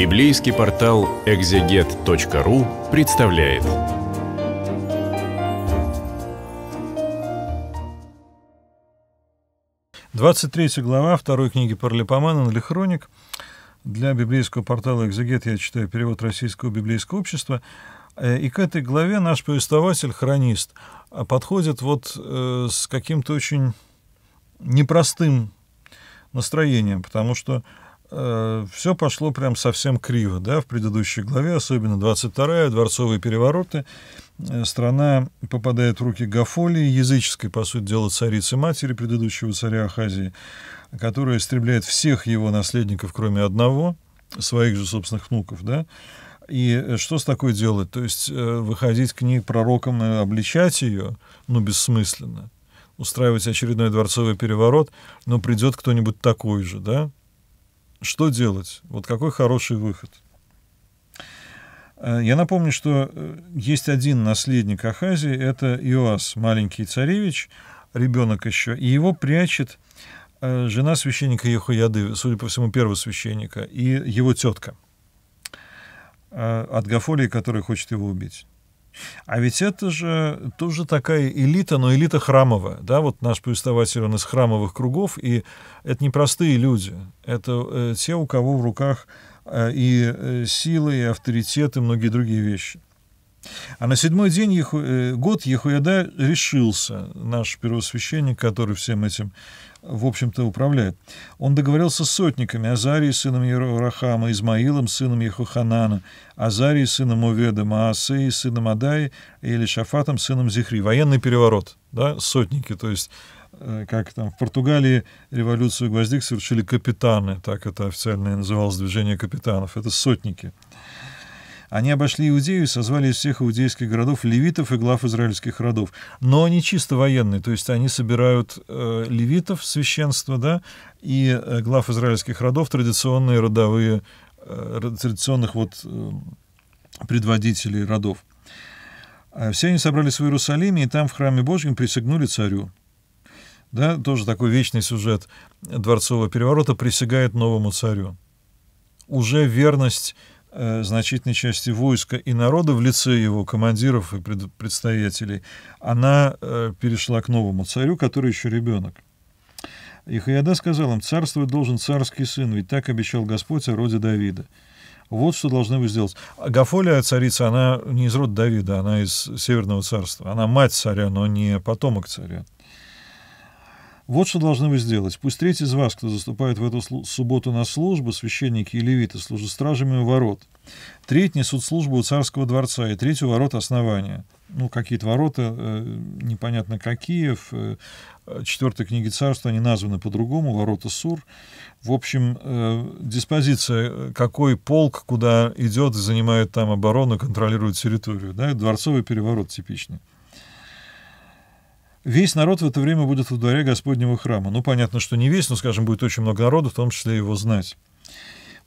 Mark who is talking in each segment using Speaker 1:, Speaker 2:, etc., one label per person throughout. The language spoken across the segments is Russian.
Speaker 1: Библейский портал exeget.ru представляет. Двадцать третья глава второй книги Парлипомана или Хроник. Для библейского портала «Экзегет» я читаю перевод Российского библейского общества. Э, и к этой главе наш повествователь, хронист, э, подходит вот э, с каким-то очень непростым настроением, потому что э, все пошло прям совсем криво, да, в предыдущей главе, особенно 22-я, дворцовые перевороты, э, страна попадает в руки Гафолии, языческой, по сути дела, царицы-матери предыдущего царя Ахазии, которая истребляет всех его наследников, кроме одного, своих же собственных внуков, да, и э, что с такой делать? То есть э, выходить к ней пророком и обличать ее, ну, бессмысленно. Устраивать очередной дворцовый переворот, но ну, придет кто-нибудь такой же, да? Что делать? Вот какой хороший выход? Э, я напомню, что э, есть один наследник Ахазии, это Иоас, маленький царевич, ребенок еще, и его прячет э, жена священника Ехуяды, судя по всему, первого священника, и его тетка от Гафолии, которая хочет его убить. А ведь это же тоже такая элита, но элита храмовая. Да, вот наш повествователь, он из храмовых кругов, и это не простые люди. Это э, те, у кого в руках э, и э, силы, и авторитеты, и многие другие вещи. А на седьмой день Еху... Э, год Ехуяда решился, наш первосвященник, который всем этим, в общем-то, управляет. Он договорился с сотниками Азарии, сыном Ерохама, Измаилом, сыном Ехуханана, Азарии, сыном Уведа, Маасеи, сыном Адаи, или Шафатом, сыном Зихри. Военный переворот, да, сотники, то есть э, как там в Португалии революцию гвоздик совершили капитаны, так это официально называлось движение капитанов, это сотники. Они обошли Иудею и созвали из всех иудейских городов левитов и глав израильских родов. Но они чисто военные, то есть они собирают э, левитов, священство, да, и э, глав израильских родов, традиционные родовые, э, традиционных вот э, предводителей родов. А все они собрались в Иерусалиме, и там в храме Божьем присягнули царю. Да, тоже такой вечный сюжет дворцового переворота присягает новому царю. Уже верность Э, значительной части войска и народа в лице его командиров и предстоятелей, она э, перешла к новому царю, который еще ребенок. И Хаяда сказал им, царствовать должен царский сын, ведь так обещал Господь о роде Давида. Вот что должны вы сделать. Гафолия, царица, она не из рода Давида, она из Северного царства. Она мать царя, но не потомок царя. Вот что должны вы сделать. Пусть треть из вас, кто заступает в эту субботу на службу, священники и левиты, служат стражами у ворот. Треть несут службу у царского дворца, и треть у ворот основания. Ну, какие-то ворота, э, непонятно какие. В э, четвертой книге царства они названы по-другому, ворота Сур. В общем, э, диспозиция, какой полк куда идет, занимает там оборону, контролирует территорию. Да, дворцовый переворот типичный. Весь народ в это время будет во дворе Господнего храма. Ну, понятно, что не весь, но, скажем, будет очень много народу, в том числе его знать.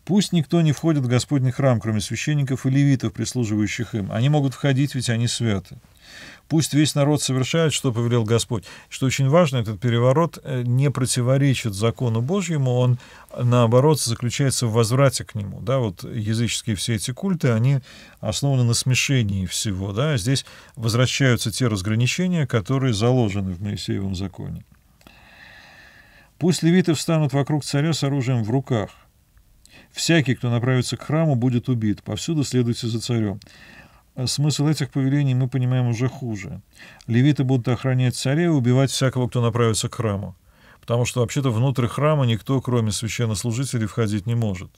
Speaker 1: Пусть никто не входит в Господний храм, кроме священников и левитов, прислуживающих им. Они могут входить, ведь они святы. Пусть весь народ совершает, что повелел Господь. Что очень важно, этот переворот э, не противоречит закону Божьему, он, наоборот, заключается в возврате к нему. Да, вот языческие все эти культы, они основаны на смешении всего. Да, а здесь возвращаются те разграничения, которые заложены в Моисеевом законе. Пусть левиты встанут вокруг царя с оружием в руках. Всякий, кто направится к храму, будет убит. Повсюду следуйте за царем. Э, смысл этих повелений мы понимаем уже хуже. Левиты будут охранять царя и убивать всякого, кто направится к храму, потому что вообще-то внутрь храма никто, кроме священнослужителей, входить не может.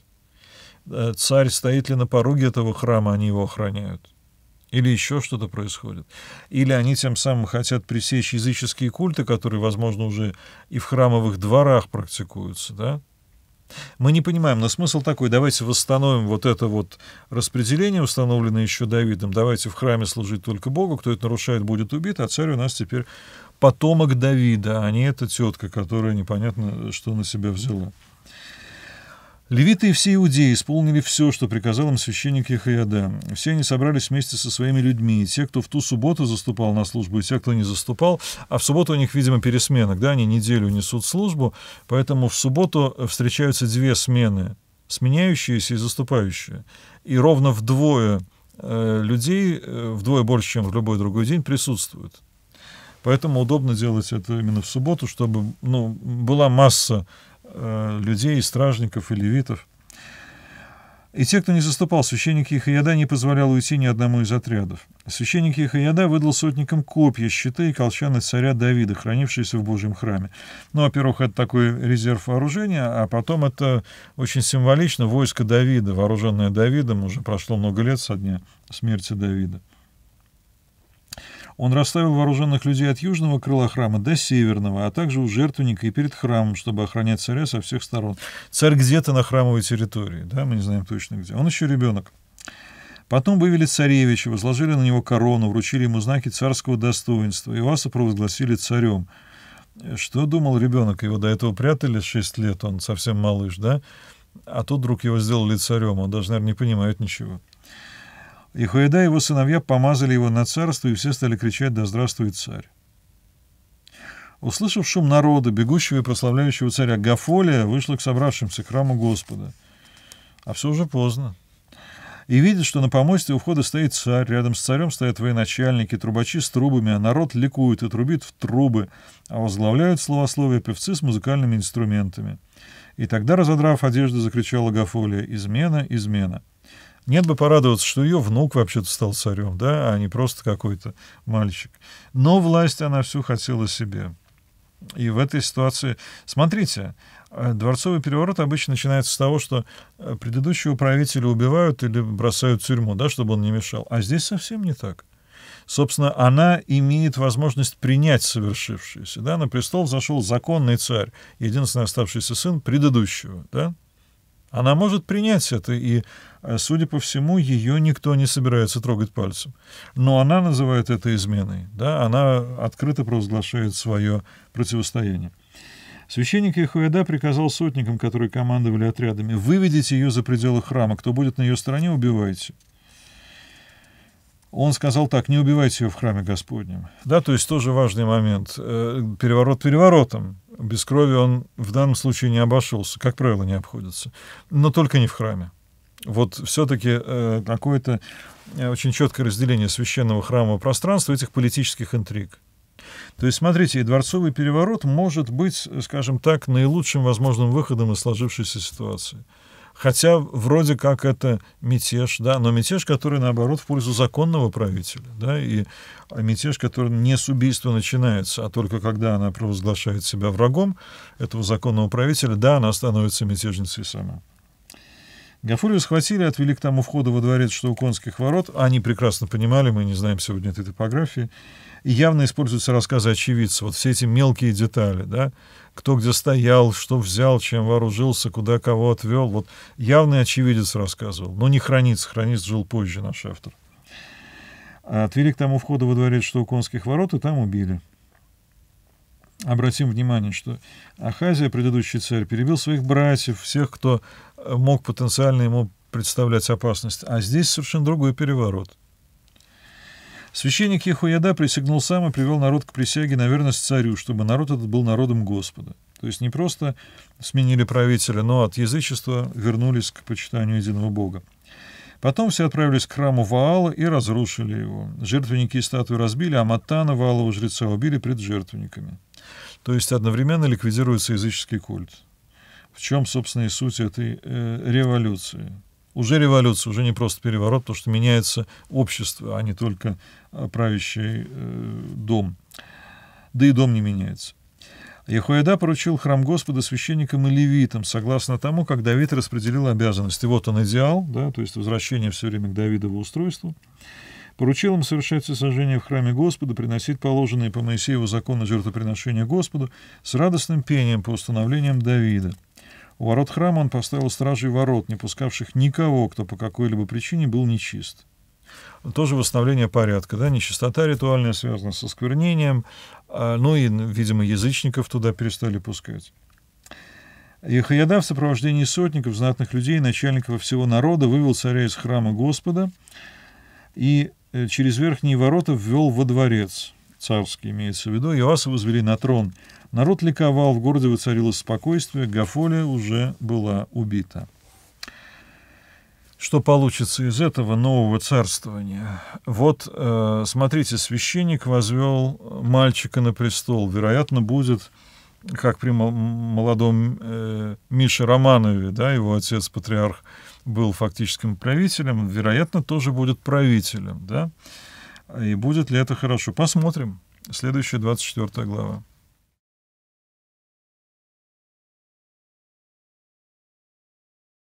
Speaker 1: Э, царь стоит ли на пороге этого храма, они его охраняют. Или еще что-то происходит. Или они тем самым хотят пресечь языческие культы, которые, возможно, уже и в храмовых дворах практикуются, да? Мы не понимаем, но смысл такой, давайте восстановим вот это вот распределение, установленное еще Давидом, давайте в храме служить только Богу, кто это нарушает, будет убит, а царь у нас теперь потомок Давида, а не эта тетка, которая непонятно что на себя взяла. Левиты и все иудеи исполнили все, что приказал им священник Ехаяда. Все они собрались вместе со своими людьми, те, кто в ту субботу заступал на службу, и те, кто не заступал. А в субботу у них, видимо, пересменок, да, они неделю несут службу, поэтому в субботу э, встречаются две смены, сменяющиеся и заступающие. И ровно вдвое э, людей, э, вдвое больше, чем в любой другой день, присутствуют. Поэтому удобно делать это именно в субботу, чтобы ну, была масса Э, людей, и стражников и левитов. И те, кто не заступал, священник Ихаяда не позволял уйти ни одному из отрядов. Священник Ихаяда выдал сотникам копья, щиты и колчаны царя Давида, хранившиеся в Божьем храме. Ну, во-первых, это такой резерв вооружения, а потом это очень символично войско Давида, вооруженное Давидом, уже прошло много лет со дня смерти Давида. Он расставил вооруженных людей от южного крыла храма до северного, а также у жертвенника и перед храмом, чтобы охранять царя со всех сторон. Царь где-то на храмовой территории, да, мы не знаем точно где. Он еще ребенок. Потом вывели царевича, возложили на него корону, вручили ему знаки царского достоинства. Иваса провозгласили царем. Что думал ребенок? Его до этого прятали 6 лет, он совсем малыш, да? А тут вдруг его сделали царем, он даже, наверное, не понимает ничего. И Хуэда и его сыновья помазали его на царство, и все стали кричать «Да здравствует царь!». Услышав шум народа, бегущего и прославляющего царя Гафолия, вышла к собравшимся к храму Господа. А все уже поздно. И видит, что на помосте у входа стоит царь, рядом с царем стоят военачальники, трубачи с трубами, а народ ликует и трубит в трубы, а возглавляют словословие певцы с музыкальными инструментами. И тогда, разодрав одежду, закричала Гафолия «Измена, измена!». Нет бы порадоваться, что ее внук вообще-то стал царем, да, а не просто какой-то мальчик. Но власть она всю хотела себе. И в этой ситуации, смотрите, э, дворцовый переворот обычно начинается с того, что э, предыдущего правителя убивают или бросают в тюрьму, да, чтобы он не мешал. А здесь совсем не так. Собственно, она имеет возможность принять совершившееся. Да? На престол зашел законный царь, единственный оставшийся сын предыдущего. Да? Она может принять это, и, э, судя по всему, ее никто не собирается трогать пальцем. Но она называет это изменой. Да? Она открыто провозглашает свое противостояние. Священник Ихуэда приказал сотникам, которые командовали отрядами, «Выведите ее за пределы храма. Кто будет на ее стороне, убивайте». Он сказал так, не убивайте ее в храме Господнем. Да, то есть тоже важный момент. Э, переворот переворотом без крови он в данном случае не обошелся, как правило, не обходится. Но только не в храме. Вот все-таки э, какое-то э, очень четкое разделение священного храмового пространства этих политических интриг. То есть, смотрите, и дворцовый переворот может быть, э, скажем так, наилучшим возможным выходом из сложившейся ситуации. Хотя вроде как это мятеж, да, но мятеж, который, наоборот, в пользу законного правителя, да, и а мятеж, который не с убийства начинается, а только когда она провозглашает себя врагом этого законного правителя, да, она становится мятежницей сама. Гафурию схватили, отвели к тому входу во дворец, что у конских ворот. Они прекрасно понимали, мы не знаем сегодня этой топографии. И явно используются рассказы очевидцев, вот все эти мелкие детали, да, кто где стоял, что взял, чем вооружился, куда кого отвел. Вот явный очевидец рассказывал. Но не хранится, хранится жил позже наш автор. А отвели к тому входу во дворец, что у конских ворот, и там убили. Обратим внимание, что Ахазия, предыдущий царь, перебил своих братьев, всех, кто мог потенциально ему представлять опасность. А здесь совершенно другой переворот. Священник Ехуяда присягнул сам и привел народ к присяге на верность царю, чтобы народ этот был народом Господа. То есть не просто сменили правителя, но от язычества вернулись к почитанию единого Бога. Потом все отправились к храму Ваала и разрушили его. Жертвенники и статуи разбили, а Матана Ваалова жреца убили пред жертвенниками. То есть одновременно ликвидируется языческий культ. В чем, собственно, и суть этой э, революции? уже революция, уже не просто переворот, потому что меняется общество, а не только э, правящий э, дом. Да и дом не меняется. Яхоеда поручил храм Господа священникам и левитам, согласно тому, как Давид распределил обязанности. Вот он идеал, да, то есть возвращение все время к Давидову устройству. Поручил им совершать сожжение в храме Господа, приносить положенные по Моисееву закону жертвоприношения Господу с радостным пением по установлениям Давида – у ворот храма он поставил стражей ворот, не пускавших никого, кто по какой-либо причине был нечист. Тоже восстановление порядка, да, нечистота ритуальная связана со сквернением, а, ну и, видимо, язычников туда перестали пускать. И в сопровождении сотников, знатных людей, начальников всего народа вывел царя из храма Господа и э, через верхние ворота ввел во дворец, царский имеется в виду, Иоаса возвели на трон. Народ ликовал, в городе воцарилось спокойствие, Гафолия уже была убита. Что получится из этого нового царствования? Вот, э, смотрите, священник возвел мальчика на престол. Вероятно, будет, как при молодом э, Мише Романове, да, его отец-патриарх был фактическим правителем, вероятно, тоже будет правителем, да. И будет ли это хорошо? Посмотрим. Следующая 24 глава.